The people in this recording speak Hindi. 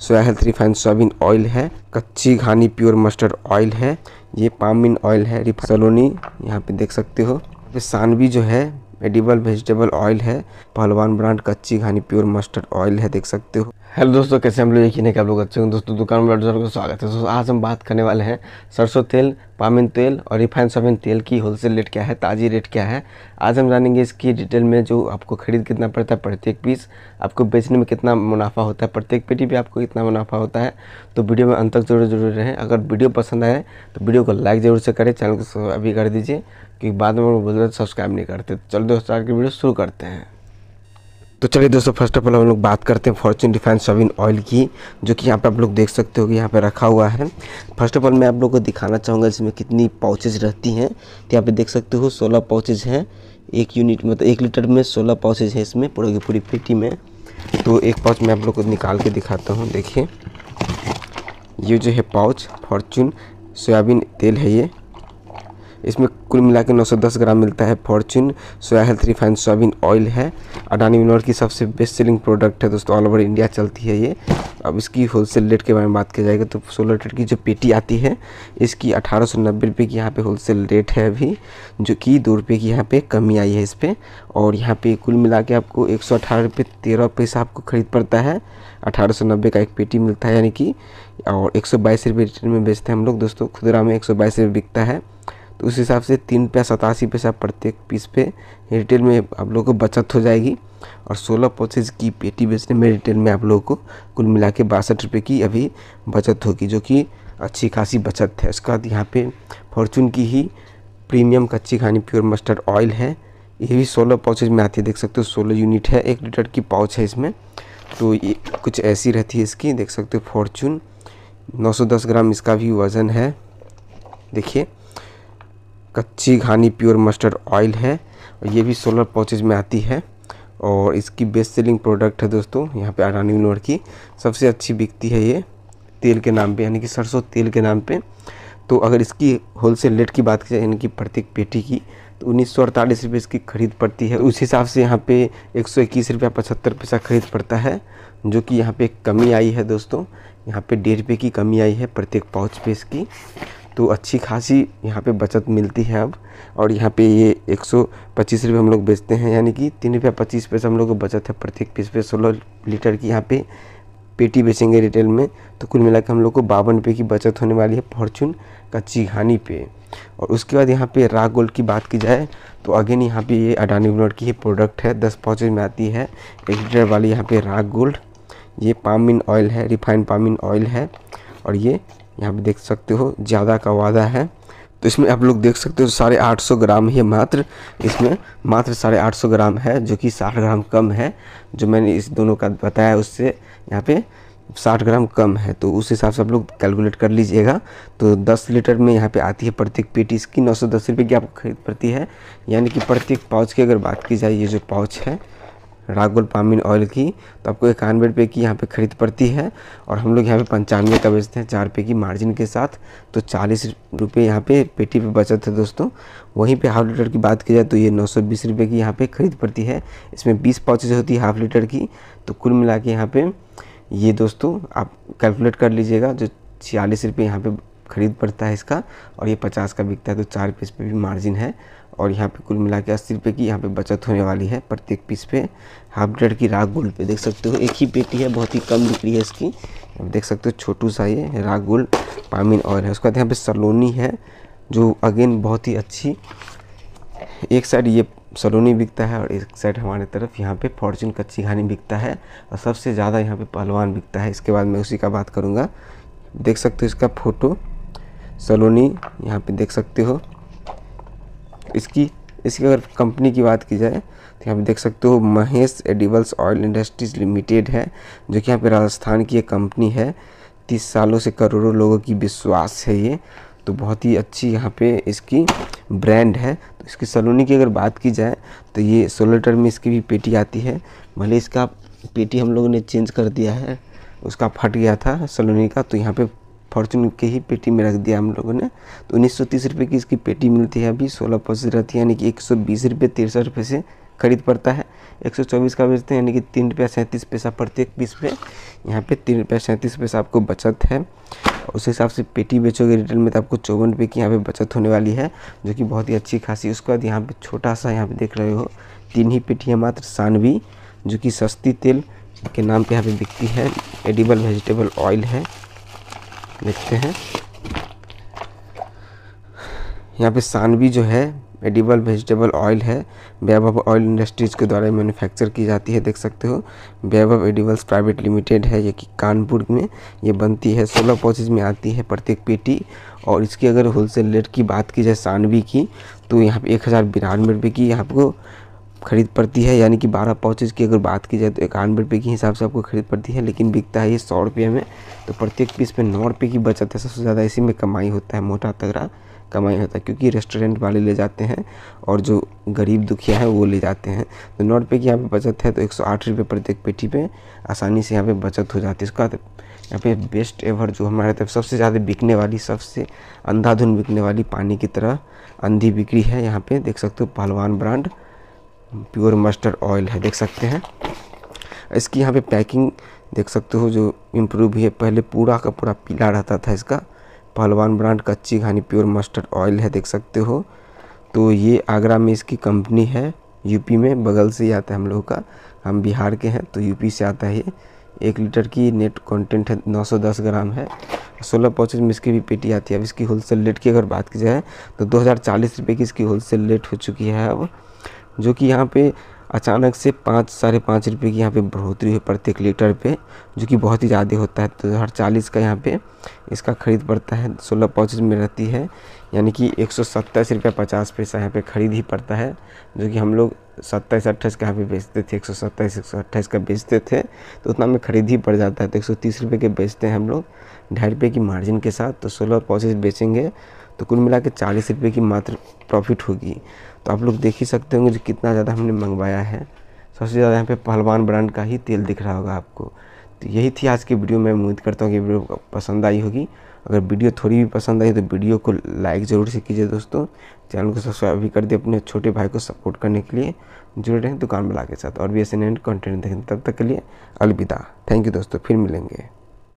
सोया हेल्थ रिफाइंड सोयाबीन ऑयल है कच्ची घानी प्योर मस्टर्ड ऑयल है ये पामिन ऑयल है रिफा सलोनी यहाँ पे देख सकते हो सानवी जो है एडिबल वेजिटेबल ऑयल है पहलवान ब्रांड कच्ची घानी प्योर मस्टर्ड ऑयल है देख सकते हो हेलो दोस्तों कैसे हम लोग यकीन है कि आप लोग अच्छे होंगे दोस्तों दुकान में डॉक्टर का स्वागत है दोस्तों आज हम बात करने वाले हैं सरसों तेल पामिन तेल और रिफाइंड सोबिन तेल की होलसेल रेट क्या है ताज़ी रेट क्या है आज हम जानेंगे इसकी डिटेल में जो आपको खरीद कितना पड़ता है प्रत्येक पीस आपको बेचने में कितना मुनाफा होता है प्रत्येक पेटी भी आपको कितना मुनाफा होता है तो वीडियो में अंत तक जरूर जरूर रहें अगर वीडियो पसंद आए तो वीडियो को लाइक जरूर से करें चैनल को अभी कर दीजिए कि बाद में वो बोलते सब्सक्राइब नहीं करते तो चलो दोस्तों आज की वीडियो शुरू करते हैं तो चलिए दोस्तों फर्स्ट ऑफ ऑल हम लोग बात करते हैं फॉर्चून डिफाइन सविन ऑयल की जो कि यहाँ पर आप लोग देख सकते हो कि यहाँ पर रखा हुआ है फर्स्ट ऑफ ऑल मैं आप लोग को दिखाना चाहूँगा इसमें कितनी पाउचेज रहती हैं तो यहाँ पर देख सकते हो सोलह पाउचेज हैं एक यूनिट मतलब एक लीटर में सोलह पाउचेज हैं इसमें पूरी की पूरी पेटी में तो एक पाउच मैं आप लोग को निकाल के दिखाता हूँ देखिए ये जो है पाउच फॉर्चून सोयाबीन तेल है ये इसमें कुल मिला के नौ ग्राम मिलता है Fortune soya health refined soyabean oil है अडानी मिनोर की सबसे बेस्ट सेलिंग प्रोडक्ट है दोस्तों ऑल ओवर इंडिया चलती है ये अब इसकी होलसेल रेट के बारे में बात किया जाएगा तो सोलर रेट की जो पेटी आती है इसकी अठारह सौ नब्बे रुपये की यहाँ पे होलसेल रेट है अभी जो कि दो रुपये की यहाँ पे कमी आई है इस पर और यहाँ पे कुल मिला के आपको एक सौ अठारह रुपये तेरह पैसा आपको ख़रीद पड़ता है अठारह सौ नब्बे का एक पेटी मिलता है यानी कि और एक सौ बाईस रुपये रिटेल में बेचते हैं हम लोग दोस्तों खुदरा में एक सौ बाईस रुपये बिकता है तो उस हिसाब से तीन रुपया सतासी पैसा प्रत्येक पीस पे रिटेल में आप लोगों को बचत हो जाएगी और सोलह पोचेज की पेटी बेचने में रिटेल में आप लोगों को कुल मिला के बासठ रुपये की अभी बचत होगी जो कि अच्छी खासी बचत है उसके बाद यहाँ पर फॉर्चून की ही प्रीमियम कच्ची खानी प्योर मस्टर्ड ऑयल है ये भी सोलह पाउचेज में आती है देख सकते हो सोलह यूनिट है एक लीटर की पाउच है इसमें तो ये कुछ ऐसी रहती है इसकी देख सकते हो फॉर्चून 910 ग्राम इसका भी वज़न है देखिए कच्ची घानी प्योर मस्टर्ड ऑयल है और ये भी सोलर पाउचेज में आती है और इसकी बेस्ट सेलिंग प्रोडक्ट है दोस्तों यहाँ पे अडानी मनोहर की सबसे अच्छी बिकती है ये तेल के नाम पे यानी कि सरसों तेल के नाम पे तो अगर इसकी होलसेल रेट की बात की जाए यानी कि प्रत्येक पेटी की तो उन्नीस सौ अड़तालीस रुपये इसकी ख़रीद पड़ती है उस हिसाब से यहाँ पे एक सौ इक्कीस रुपया पचहत्तर पैसा ख़रीद पड़ता है जो कि यहाँ पर कमी आई है दोस्तों यहाँ पर डेढ़ रुपये की कमी आई है प्रत्येक पाउच पे इसकी तो अच्छी खासी यहाँ पे बचत मिलती है अब और यहाँ पे ये एक सौ पच्चीस रुपये हम लोग बेचते हैं यानी कि तीन रुपया पच्चीस पैसे हम लोग को बचत है प्रत्येक पीस पे सोलह लीटर की यहाँ पे पेटी बेचेंगे रिटेल में तो कुल मिला हम लोग को बावन रुपये की बचत होने वाली है फॉर्चून कच्ची घानी पे और उसके बाद यहाँ पे राग गोल्ड की बात की जाए तो अगेन यहाँ पे ये अडानी ब्लड की ये प्रोडक्ट है दस पाउचेज में आती है एक लीटर वाली यहाँ पे राग गोल्ड ये पामिन ऑयल है रिफाइंड पामिन ऑयल है और ये यहाँ पे देख सकते हो ज़्यादा का वादा है तो इसमें आप लोग देख सकते हो साढ़े आठ सौ ग्राम ही मात्र इसमें मात्र साढ़े आठ सौ ग्राम है जो कि साठ ग्राम कम है जो मैंने इस दोनों का बताया उससे यहाँ पे साठ ग्राम कम है तो उस हिसाब से आप लोग कैलकुलेट कर लीजिएगा तो दस लीटर में यहाँ पे आती है प्रत्येक पेटी इसकी नौ सौ दस रुपये की आपको खरीद पड़ती है यानी कि प्रत्येक पाउच की अगर बात की जाए ये जो पाउच है रागुल पामिन ऑयल की तो आपको इक्यानवे रुपये की यहाँ पे खरीद पड़ती है और हम लोग यहाँ पे पंचानवे का बेचते हैं चार रुपये की मार्जिन के साथ तो चालीस रुपये यहाँ पे पेटी पे बचत है दोस्तों वहीं पे हाफ लीटर की बात की जाए तो ये नौ सौ बीस रुपये की यहाँ पे खरीद पड़ती है इसमें बीस पाउचेज होती है हाफ लीटर की तो कुल मिला के यहाँ पर ये दोस्तों आप कैलकुलेट कर लीजिएगा जो छियालीस रुपये यहाँ पर खरीद पड़ता है इसका और ये पचास का बिकता है तो चार इस पर भी मार्जिन है और यहाँ पे कुल मिला के अस्सी रुपये की यहाँ पे बचत होने वाली है प्रत्येक पीस पे हाफ ब्रेड की राग गोल्ड पे देख सकते हो एक ही पेटी है बहुत ही कम बिक्री है इसकी देख सकते हो छोटू सा ये राग गोल्ड पामिन ऑयल है उसके बाद यहाँ पे सलोनी है जो अगेन बहुत ही अच्छी एक साइड ये सलोनी बिकता है और एक साइड हमारे तरफ यहाँ पे फॉर्चून कच्ची घानी बिकता है और सबसे ज़्यादा यहाँ पे पहलवान बिकता है इसके बाद मैं उसी का बात करूँगा देख सकते हो इसका फ़ोटो सलोनी यहाँ पे देख सकते हो इसकी इसकी अगर कंपनी की बात की जाए तो यहाँ पे देख सकते हो Mahesh edibles oil industries limited है जो कि यहाँ पे राजस्थान की एक कंपनी है तीस सालों से करोड़ों लोगों की विश्वास है ये तो बहुत ही अच्छी यहाँ पे इसकी ब्रांड है तो इसकी सलोनी की अगर बात की जाए तो ये सोलर में इसकी भी पेटी आती है भले इसका पेटी हम लोगों ने चेंज कर दिया है उसका फट गया था सलोनी का तो यहाँ पर फॉर्चून के ही पेटी में रख दिया हम लोगों ने तो उन्नीस सौ तीस रुपये की इसकी पेटी मिलती है अभी सोलह परसेंट रहती है यानी कि एक सौ बीस रुपये तिरसठ रुपये से खरीद पड़ता है एक सौ चौबीस का बेचते हैं यानी कि तीन रुपया सैंतीस पैसा प्रत्येक पीस पे यहाँ पे तीन रुपया सैंतीस पैसा आपको बचत है उस हिसाब से पेटी बेचोगे रिटेल में तो आपको चौवन रुपये की यहाँ पे बचत होने वाली है जो कि बहुत ही अच्छी खासी उसके बाद यहाँ पे छोटा सा यहाँ पे देख रहे हो तीन ही पेटी है मात्र सानवी जो कि सस्ती तेल के नाम पर यहाँ पर बिकती है एडिबल वेजिटेबल ऑयल है देखते हैं यहाँ पे सानवी जो है एडिबल वेजिटेबल ऑयल है वैभव ऑयल इंडस्ट्रीज के द्वारा मैन्युफैक्चर की जाती है देख सकते हो वैभव एडिबल्स प्राइवेट लिमिटेड है ये कि कानपुर में ये बनती है सोलह पॉसिस में आती है प्रत्येक पेटी और इसकी अगर होलसेल रेट की बात की जाए सानवी की तो यहाँ पे एक हज़ार बिरानवे रुपये की आपको खरीद पड़ती है यानी कि बारह पाउचेज की अगर बात की जाए तो इक्यानवे रुपये के हिसाब से आपको खरीद पड़ती है लेकिन बिकता है ये सौ रुपये में तो प्रत्येक पीस पे नौ रुपये की बचत है सबसे ज़्यादा इसी में कमाई होता है मोटा तगड़ा कमाई होता है क्योंकि रेस्टोरेंट वाले ले जाते हैं और जो गरीब दुखिया है वो ले जाते हैं तो नौ रुपये की यहाँ पर बचत है तो एक सौ आठ रुपये प्रत्येक पेटी पर आसानी से यहाँ पर बचत हो जाती है उसका मतलब यहाँ पे बेस्ट एवर जो हमारे तरफ सबसे ज़्यादा बिकने वाली सबसे अंधाधुन बिकने वाली पानी की तरह अंधी बिक्री है यहाँ पे देख सकते हो पहलवान ब्रांड प्योर मस्टर्ड ऑयल है देख सकते हैं इसकी यहाँ पे पैकिंग देख सकते हो जो इम्प्रूव हुई है पहले पूरा का पूरा पीला रहता था इसका पहलवान ब्रांड कच्ची घानी प्योर मस्टर्ड ऑयल है देख सकते हो तो ये आगरा में इसकी कंपनी है यूपी में बगल से ही आता है हम लोगों का हम बिहार के हैं तो यूपी से आता है एक लीटर की नेट कंटेंट है 910 ग्राम है 16 पॉचेज में इसकी भी पेटी आती है अब इसकी होलसेल रेट की अगर बात की जाए तो 2040 रुपए की इसकी होलसेल रेट हो चुकी है अब जो कि यहाँ पे अचानक से पाँच साढ़े पाँच रुपये की यहाँ पे बढ़ोतरी हुई प्रत्येक लीटर पे जो कि बहुत ही ज़्यादा होता है तो हर चालीस का यहाँ पे इसका ख़रीद पड़ता है सोलह पाँच में रहती है यानी कि एक सौ सत्ताईस रुपये पचास पैसा यहाँ पे ख़रीद ही पड़ता है जो कि हम लोग सत्ताईस अट्ठाईस का यहाँ पे बेचते थे एक सौ सत्ताईस एक सौ अट्ठाईस का बेचते थे तो उतना में ख़रीद ही पड़ जाता है तो एक सौ तीस रुपये के बेचते हैं हम लोग ढाई रुपये की मार्जिन के साथ तो सोलह पाउचेज बेचेंगे तो कुल मिला के चालीस रुपये की मात्र प्रॉफिट होगी तो आप लोग देख ही सकते होंगे जो कितना ज़्यादा हमने मंगवाया है सबसे ज़्यादा यहाँ पे पहलवान ब्रांड का ही तेल दिख रहा होगा आपको तो यही थी आज की वीडियो मैं उम्मीद करता हूँ कि वीडियो पसंद आई होगी अगर वीडियो थोड़ी भी पसंद आई तो वीडियो को लाइक ज़रूर से कीजिए दोस्तों चैनल को सब्सक्राइब भी कर दिए अपने छोटे भाई को सपोर्ट करने के लिए जुड़े रहें दुकान वाला के साथ और भी ऐसे नए कंटेंट देखें तब तक के लिए अलविदा थैंक यू दोस्तों फिर मिलेंगे